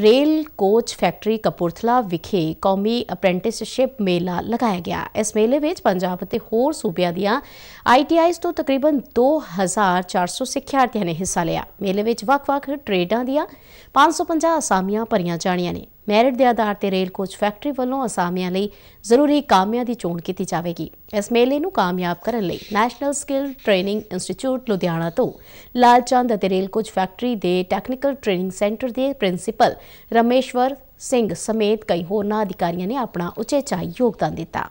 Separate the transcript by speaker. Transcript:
Speaker 1: rail coach factory Kapurthala ਵਿਖੇ ਕੌਮੀ apprenticeship ਮੇਲਾ ਲਗਾਇਆ ਗਿਆ ਇਸ ਮੇਲੇ ਵਿੱਚ ਪੰਜਾਬ ਅਤੇ ਹੋਰ ਸੂਬਿਆਂ ਦੀਆਂ ਆਈਟੀਆਈਜ਼ ਤੋਂ ਤਕਰੀਬਨ 2400 ਸਿੱਖਿਆਰਥੀਆਂ ਨੇ ਹਿੱਸਾ ਲਿਆ ਮੇਲੇ ਵਿੱਚ ਵੱਖ-ਵੱਖ ਟ੍ਰੇਡਾਂ ਦੀਆਂ 550 ਅਸਾਮੀਆਂ ਭਰੀਆਂ ਜਾਣੀਆਂ ਨੇ ਮੈਰਿਟ ਦੇ ਆਧਾਰ ਤੇ ਰੇਲ ਕੋਚ ਫੈਕਟਰੀ ਵੱਲੋਂ ਅਸਾਮੀਆਂ ਲਈ ਜ਼ਰੂਰੀ ਕਾਮਿਆਂ ਦੀ ਚੋਣ ਕੀਤੀ ਜਾਵੇਗੀ ਇਸ ਮੇਲੇ ਨੂੰ ਕਾਮਯਾਬ ਕਰਨ ਲਈ national skill training institute Ludhiana ਤੋਂ ਲਾਲਚੰਦ ਅਤੇ ਰੇਲ ਕੋਚ ਫੈਕਟਰੀ ਦੇ ਟੈਕਨੀਕਲ ਟ੍ਰੇਨਿੰਗ ਸੈਂਟਰ ਦੇ ਪ੍ਰਿੰਸੀਪਲ ਰਮੇਸ਼ਵਰ ਸਿੰਘ ਸਮੇਤ ਕਈ ਨਾ ਅਧਿਕਾਰੀਆਂ ਨੇ ਆਪਣਾ ਉਚੇਚਾ ਯੋਗਦਾਨ ਦਿੱਤਾ